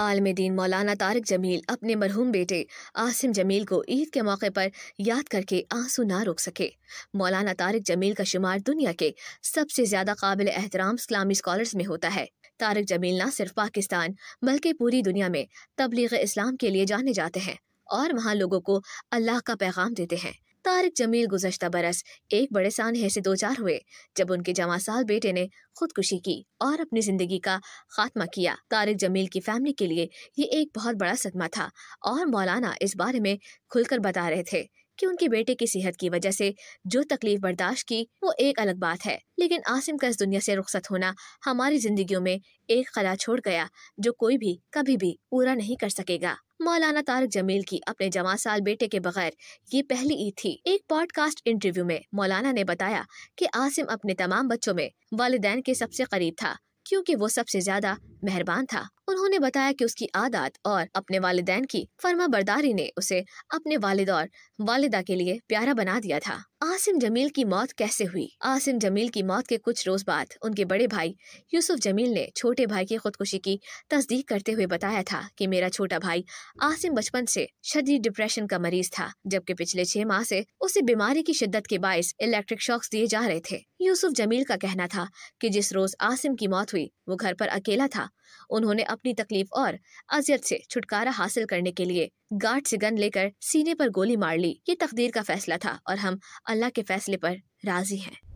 आलम दीन मौलाना तारक जमील अपने मरहूम बेटे आसिम जमील को ईद के मौके पर याद करके आंसू ना रोक सके मौलाना तारक जमील का शुमार दुनिया के सबसे ज्यादा काबिल एहतराम इस्लामी स्कॉलर्स में होता है तारक जमील ना सिर्फ पाकिस्तान बल्कि पूरी दुनिया में तबलीग इस्लाम के लिए जाने जाते हैं और वहाँ लोगों को अल्लाह का पैगाम देते हैं तारिक जमील गुजशत बरस एक बड़े सानहे से दो चार हुए जब उनके जमासाल बेटे ने खुदकुशी की और अपनी जिंदगी का खात्मा किया तारिक जमील की फैमिली के लिए ये एक बहुत बड़ा सदमा था और मौलाना इस बारे में खुलकर बता रहे थे कि उनके बेटे की सेहत की वजह से जो तकलीफ बर्दाश्त की वो एक अलग बात है लेकिन आसिम का इस दुनिया से रुखसत होना हमारी जिंदगी में एक खला छोड़ गया जो कोई भी कभी भी पूरा नहीं कर सकेगा मौलाना तारक जमील की अपने जमा साल बेटे के बगैर ये पहली ईद थी एक पॉडकास्ट इंटरव्यू में मौलाना ने बताया कि आसिम अपने तमाम बच्चों में वालदेन के सबसे करीब था क्योंकि वो सबसे ज्यादा मेहरबान था उन्होंने बताया कि उसकी आदत और अपने वालदेन की फर्मा बरदारी ने उसे अपने वालिद और वालिदा के लिए प्यारा बना दिया था आसिम जमील की मौत कैसे हुई आसिम जमील की मौत के कुछ रोज बाद उनके बड़े भाई यूसुफ जमील ने छोटे भाई की खुदकुशी की तस्दीक करते हुए बताया था कि मेरा छोटा भाई आसिम बचपन से शदीद डिप्रेशन का मरीज था जबकि पिछले छह माह से उसे बीमारी की शिद्दत के बायस इलेक्ट्रिक शॉक्स दिए जा रहे थे यूसुफ जमील का कहना था कि जिस रोज आसिम की मौत हुई वो घर पर अकेला था उन्होंने अपनी तकलीफ और अजियत से छुटकारा हासिल करने के लिए गार्ड से गन लेकर सीने पर गोली मार ली ये तकदीर का फैसला था और हम अल्लाह के फैसले पर राजी हैं